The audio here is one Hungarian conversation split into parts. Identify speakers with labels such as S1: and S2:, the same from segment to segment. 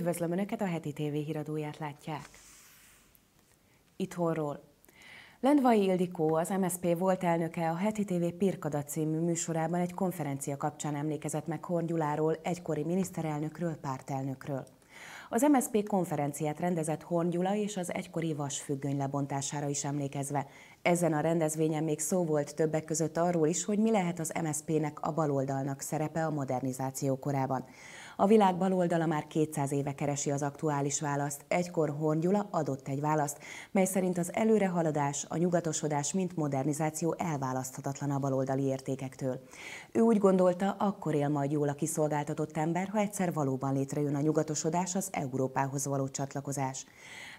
S1: Üdvözlöm Önöket, a heti TV híradóját látják. Itthonról. Lendvai Ildikó, az MSP volt elnöke a Heti TV Pirkada című műsorában egy konferencia kapcsán emlékezett meg Hornyuláról, egykori miniszterelnökről, pártelnökről. Az MSP konferenciát rendezett Hornyula és az egykori vasfüggöny lebontására is emlékezve. Ezen a rendezvényen még szó volt többek között arról is, hogy mi lehet az MSP-nek a baloldalnak szerepe a modernizáció korában. A világ baloldala már 200 éve keresi az aktuális választ. Egykor Horngyula adott egy választ, mely szerint az előrehaladás, a nyugatosodás, mint modernizáció elválaszthatatlan a baloldali értékektől. Ő úgy gondolta, akkor él majd jól a kiszolgáltatott ember, ha egyszer valóban létrejön a nyugatosodás, az Európához való csatlakozás.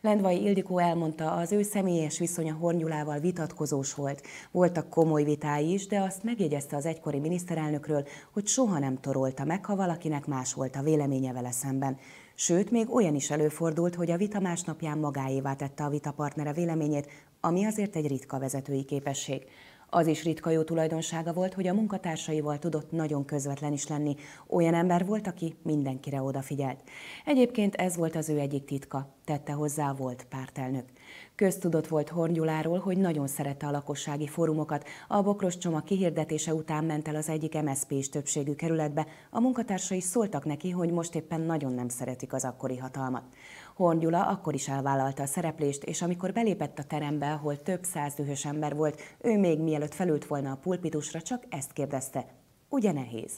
S1: Lendvai Ildikó elmondta, az ő személyes viszonya Hornyulával vitatkozós volt. Voltak komoly vitái is, de azt megjegyezte az egykori miniszterelnökről, hogy soha nem torolta meg, ha valakinek más volt a véleménye vele szemben. Sőt, még olyan is előfordult, hogy a vita másnapján magáévá tette a vitapartnere véleményét, ami azért egy ritka vezetői képesség. Az is ritka jó tulajdonsága volt, hogy a munkatársaival tudott nagyon közvetlen is lenni. Olyan ember volt, aki mindenkire odafigyelt. Egyébként ez volt az ő egyik titka, tette hozzá volt pártelnök. Köztudott volt Hornyuláról, hogy nagyon szerette a lakossági fórumokat. A bokros csomag kihirdetése után ment el az egyik MSZP s többségű kerületbe. A munkatársai szóltak neki, hogy most éppen nagyon nem szeretik az akkori hatalmat. Horn Gyula akkor is elvállalta a szereplést, és amikor belépett a terembe, ahol több száz dühös ember volt, ő még mielőtt felült volna a pulpitusra, csak ezt kérdezte. Ugye nehéz?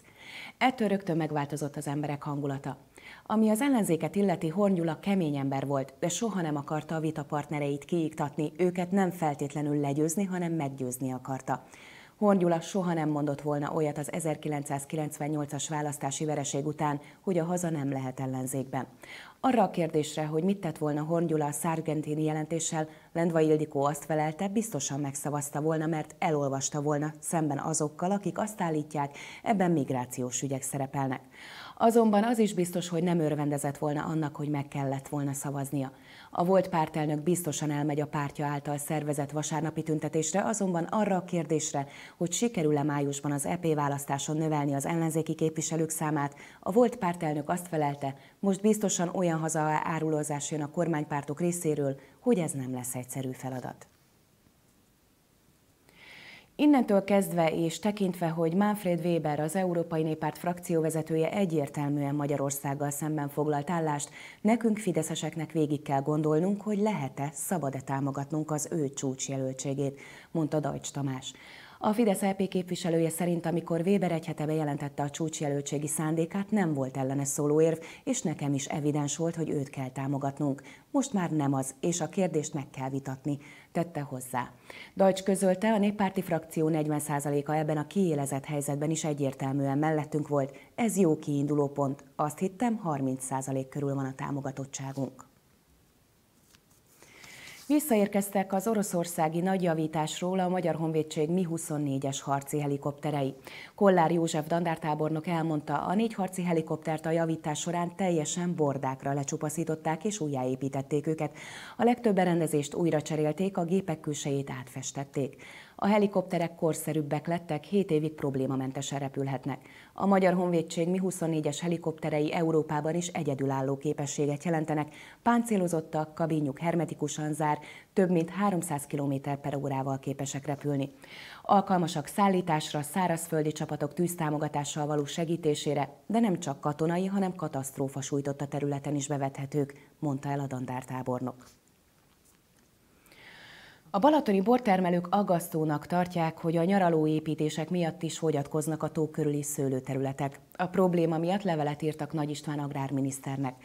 S1: Ettől rögtön megváltozott az emberek hangulata. Ami az ellenzéket illeti, Gyula kemény ember volt, de soha nem akarta a vita partnereit kiiktatni, őket nem feltétlenül legyőzni, hanem meggyőzni akarta. Gyula soha nem mondott volna olyat az 1998-as választási vereség után, hogy a haza nem lehet ellenzékben. Arra a kérdésre, hogy mit tett volna Horngyula a szárgentini jelentéssel, Lendva Ildikó azt felelte, biztosan megszavazta volna, mert elolvasta volna szemben azokkal, akik azt állítják, ebben migrációs ügyek szerepelnek. Azonban az is biztos, hogy nem örvendezett volna annak, hogy meg kellett volna szavaznia. A volt pártelnök biztosan elmegy a pártja által szervezett vasárnapi tüntetésre, azonban arra a kérdésre, hogy sikerül-e májusban az EP választáson növelni az ellenzéki képviselők számát, a volt pártelnök azt felelte, most biztosan olyan olyan hazaárulózás jön a kormánypártok részéről, hogy ez nem lesz egyszerű feladat. Innentől kezdve és tekintve, hogy Manfred Weber, az Európai Néppárt frakcióvezetője egyértelműen Magyarországgal szemben foglalt állást, nekünk fideszeseknek végig kell gondolnunk, hogy lehet-e, szabad-e támogatnunk az ő csúcsjelöltségét, mondta Dajcs Tamás. A Fidesz LP e képviselője szerint, amikor Weber egy hete bejelentette a csúcsjelöltségi szándékát, nem volt ellene szóló érv, és nekem is evidens volt, hogy őt kell támogatnunk. Most már nem az, és a kérdést meg kell vitatni, tette hozzá. Dajcs közölte, a néppárti frakció 40%-a ebben a kiélezett helyzetben is egyértelműen mellettünk volt. Ez jó kiinduló pont. Azt hittem, 30% körül van a támogatottságunk. Visszaérkeztek az oroszországi nagyjavításról a Magyar Honvédség Mi-24-es harci helikopterei. Kollár József dandártábornok elmondta, a négy harci helikoptert a javítás során teljesen bordákra lecsupaszították és újjáépítették őket. A legtöbb berendezést újra cserélték, a gépek külsejét átfestették. A helikopterek korszerűbbek lettek, 7 évig problémamentesen repülhetnek. A Magyar Honvédség Mi-24-es helikopterei Európában is egyedülálló képességet jelentenek. Páncélozottak, kabinjuk hermetikusan zár, több mint 300 km per órával képesek repülni. Alkalmasak szállításra, szárazföldi csapatok tűztámogatással való segítésére, de nem csak katonai, hanem katasztrófa a területen is bevethetők, mondta el a dandártábornok. A balatoni bortermelők aggasztónak tartják, hogy a nyaraló építések miatt is fogyatkoznak a tó körüli szőlőterületek. A probléma miatt levelet írtak Nagy István agrárminiszternek.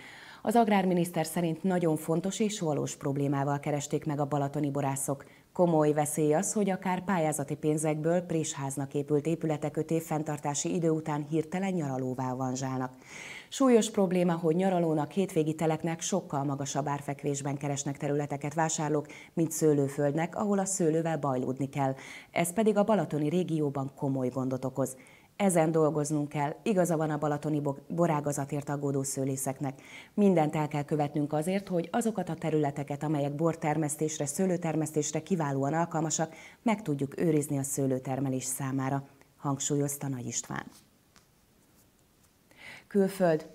S1: Az agrárminiszter szerint nagyon fontos és valós problémával keresték meg a balatoni borászok. Komoly veszély az, hogy akár pályázati pénzekből présháznak épült épületek öt év fenntartási idő után hirtelen nyaralóvá vanzsálnak. Súlyos probléma, hogy nyaralónak hétvégi teleknek sokkal magasabb árfekvésben keresnek területeket vásárlók, mint szőlőföldnek, ahol a szőlővel bajlódni kell. Ez pedig a balatoni régióban komoly gondot okoz. Ezen dolgoznunk kell. Igaza van a balatoni borágazatért aggódó szőlészeknek. Mindent el kell követnünk azért, hogy azokat a területeket, amelyek bortermesztésre, szőlőtermesztésre kiválóan alkalmasak, meg tudjuk őrizni a szőlőtermelés számára, hangsúlyozta Nagy István. Külföld.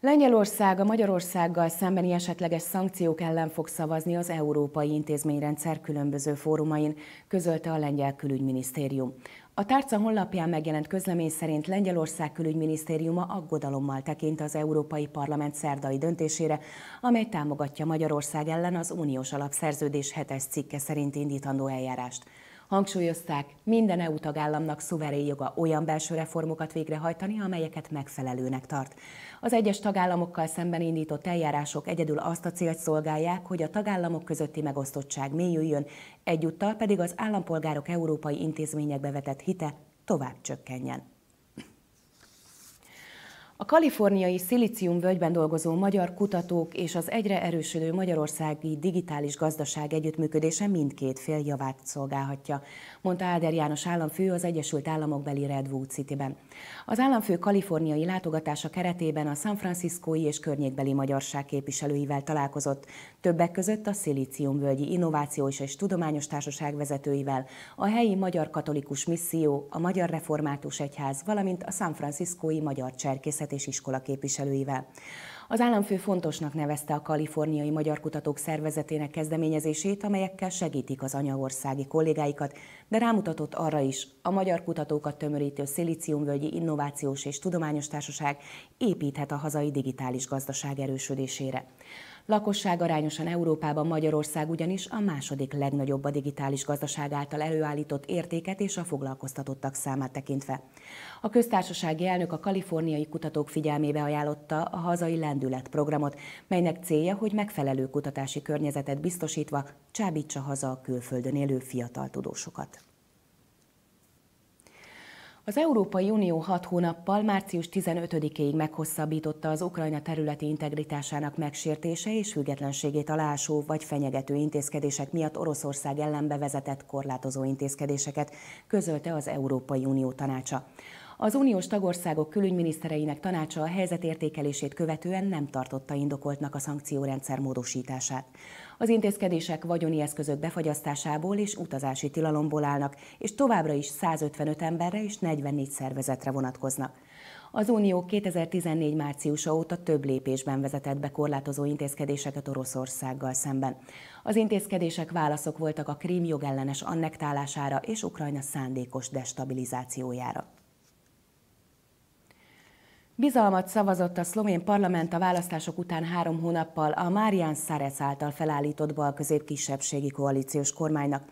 S1: Lengyelország a Magyarországgal szembeni esetleges szankciók ellen fog szavazni az Európai Intézményrendszer különböző fórumain, közölte a lengyel külügyminisztérium. A tárca honlapján megjelent közlemény szerint Lengyelország külügyminisztériuma aggodalommal tekint az Európai Parlament szerdai döntésére, amely támogatja Magyarország ellen az uniós alapszerződés hetes cikke szerint indítandó eljárást. Hangsúlyozták, minden EU tagállamnak szuverén joga olyan belső reformokat végrehajtani, amelyeket megfelelőnek tart. Az egyes tagállamokkal szemben indított eljárások egyedül azt a célt szolgálják, hogy a tagállamok közötti megosztottság mélyüljön, egyúttal pedig az állampolgárok európai intézményekbe vetett hite tovább csökkenjen. A kaliforniai völgyben dolgozó magyar kutatók és az egyre erősödő magyarországi digitális gazdaság együttműködése mindkét fél javát szolgálhatja, mondta Áder János államfő az Egyesült Államok beli Redwood City-ben. Az államfő kaliforniai látogatása keretében a San Franciscói és környékbeli magyarság képviselőivel találkozott, többek között a völgyi Innovációs és Tudományos Társaság vezetőivel, a helyi Magyar Katolikus Misszió, a Magyar Református Egyház, valamint a San Franciscói Magyar Cserkészet intézet és iskola képviselőivel. Az államfő fontosnak nevezte a Kaliforniai Magyar Kutatók Szervezetének kezdeményezését, amelyekkel segítik az anyaországi kollégáikat, de rámutatott arra is, a magyar kutatókat tömörítő Szilíciumvölgyi Innovációs és Tudományos Társaság építhet a hazai digitális gazdaság erősödésére. Lakosság arányosan Európában Magyarország ugyanis a második legnagyobb a digitális gazdaság által előállított értéket és a foglalkoztatottak számát tekintve. A köztársasági elnök a kaliforniai kutatók figyelmébe ajánlotta a hazai lendület programot, melynek célja, hogy megfelelő kutatási környezetet biztosítva csábítsa haza a külföldön élő fiatal tudósokat. Az Európai Unió hat hónappal március 15-ig meghosszabbította az Ukrajna területi integritásának megsértése és függetlenségét alásó vagy fenyegető intézkedések miatt Oroszország ellen bevezetett korlátozó intézkedéseket, közölte az Európai Unió tanácsa. Az uniós tagországok külügyminisztereinek tanácsa a helyzet értékelését követően nem tartotta indokoltnak a szankciórendszer módosítását. Az intézkedések vagyoni eszközök befagyasztásából és utazási tilalomból állnak, és továbbra is 155 emberre és 44 szervezetre vonatkoznak. Az Unió 2014 márciusa óta több lépésben vezetett be korlátozó intézkedéseket Oroszországgal szemben. Az intézkedések válaszok voltak a krím jogellenes annektálására és Ukrajna szándékos destabilizációjára. Bizalmat szavazott a szlovén parlament a választások után három hónappal a Márián Szárez által felállított bal kisebbségi koalíciós kormánynak.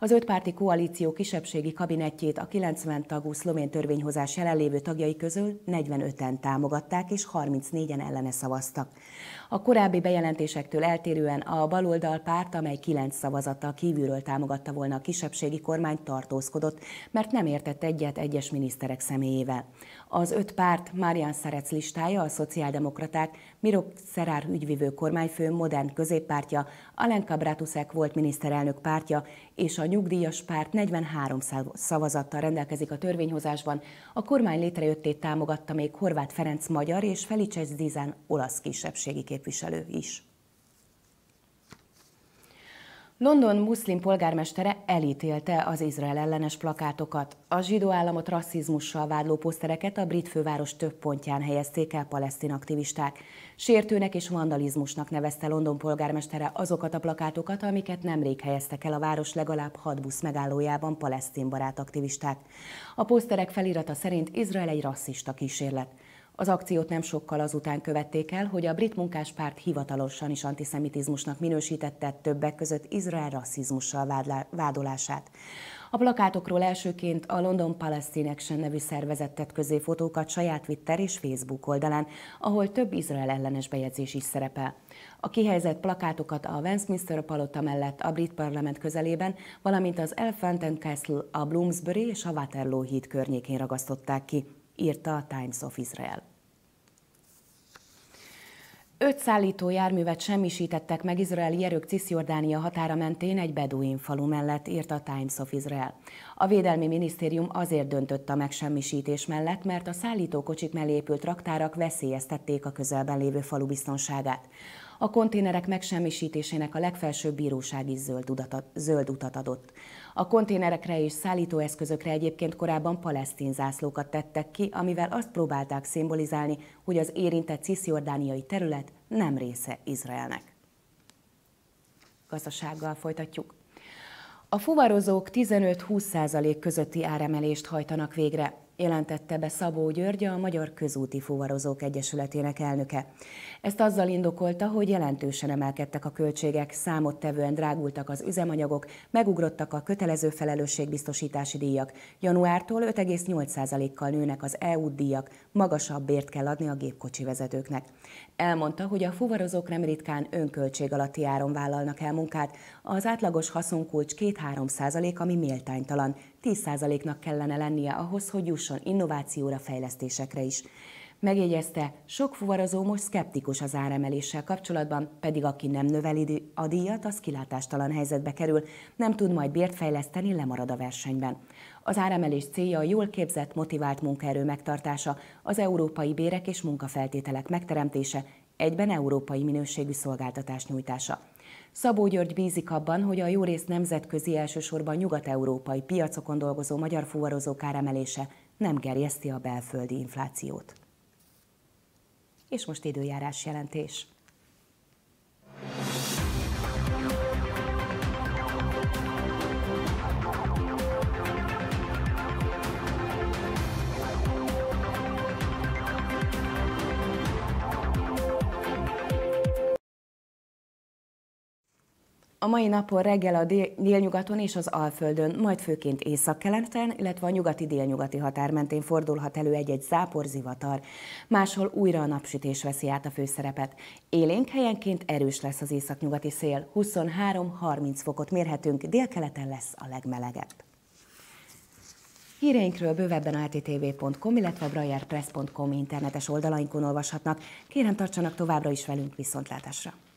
S1: Az ötpárti koalíció kisebbségi kabinetjét a 90 tagú szlovén törvényhozás jelenlévő tagjai közül 45-en támogatták és 34-en ellene szavaztak. A korábbi bejelentésektől eltérően a baloldal párt, amely kilenc szavazattal kívülről támogatta volna a kisebbségi kormány, tartózkodott, mert nem értett egyet egyes miniszterek személyével. Az öt párt Márián Szerec listája, a szociáldemokraták, Mirok Szerár ügyvivő kormányfő, modern középpártja, Alen Kabrátuszek volt miniszterelnök pártja, és a nyugdíjas párt 43 szavazattal rendelkezik a törvényhozásban. A kormány létrejöttét támogatta még Horváth Ferenc magyar és Felices Dizán olasz kisebbségi képviselő is. London muszlim polgármestere elítélte az Izrael ellenes plakátokat. A zsidó államot rasszizmussal vádló posztereket a brit főváros több pontján helyezték el palesztin aktivisták. Sértőnek és vandalizmusnak nevezte London polgármestere azokat a plakátokat, amiket nemrég helyeztek el a város legalább hat busz megállójában palesztin barát aktivisták. A poszterek felirata szerint Izrael egy rasszista kísérlet. Az akciót nem sokkal azután követték el, hogy a brit munkáspárt hivatalosan is antiszemitizmusnak minősítette többek között Izrael rasszizmussal vádolását. A plakátokról elsőként a London Palestine Action nevű szervezet tett közé fotókat saját Twitter és Facebook oldalán, ahol több Izrael ellenes bejegyzés is szerepel. A kihelyezett plakátokat a Westminster palota mellett a brit parlament közelében, valamint az Elephant and Castle, a Bloomsbury és a Waterloo híd környékén ragasztották ki írta a Times of Israel. Öt szállító járművet semmisítettek meg izraeli erők Cisziordánia határa mentén egy beduin falu mellett, írt a Times of Israel. A Védelmi Minisztérium azért döntött a megsemmisítés mellett, mert a szállítókocsik mellé épült raktárak veszélyeztették a közelben lévő falu biztonságát. A konténerek megsemmisítésének a legfelsőbb bíróság is zöld, udat, zöld utat adott. A konténerekre és szállítóeszközökre egyébként korábban palesztin zászlókat tettek ki, amivel azt próbálták szimbolizálni, hogy az érintett cisziordániai terület nem része Izraelnek. Gazdasággal folytatjuk. A fuvarozók 15-20% százalék közötti áremelést hajtanak végre jelentette be Szabó György, a Magyar Közúti Fuvarozók Egyesületének elnöke. Ezt azzal indokolta, hogy jelentősen emelkedtek a költségek, számottevően drágultak az üzemanyagok, megugrottak a kötelező felelősségbiztosítási díjak. Januártól 5,8%-kal nőnek az EU díjak, magasabb bért kell adni a gépkocsi vezetőknek. Elmondta, hogy a fuvarozók nem ritkán önköltség alatti áron vállalnak el munkát, az átlagos haszonkulcs 2-3 százalék, ami méltánytalan, 10%-nak kellene lennie ahhoz, hogy jusson innovációra, fejlesztésekre is. Megjegyezte, sok fuvarozó most szkeptikus az áremeléssel kapcsolatban, pedig aki nem növeli a díjat, az kilátástalan helyzetbe kerül, nem tud majd bért fejleszteni, lemarad a versenyben. Az áremelés célja a jól képzett, motivált munkaerő megtartása, az európai bérek és munkafeltételek megteremtése, egyben európai minőségű szolgáltatás nyújtása. Szabó György bízik abban, hogy a jórész nemzetközi elsősorban nyugat-európai piacokon dolgozó magyar fuvarozók áremelése nem gerjeszti a belföldi inflációt. És most időjárás jelentés. mai napon reggel a dél, délnyugaton és az Alföldön, majd főként északkeleten, illetve a nyugati délnyugati határ mentén fordulhat elő egy-egy záporzivatar. Máshol újra a napsütés veszi át a főszerepet. Élénk helyenként erős lesz az északnyugati szél, 23-30 fokot mérhetünk, délkeleten lesz a legmelegebb. Híreinkről bővebben a ltv.com, illetve a brajerpress.com internetes oldalainkon olvashatnak. Kérem tartsanak továbbra is velünk viszontlátásra!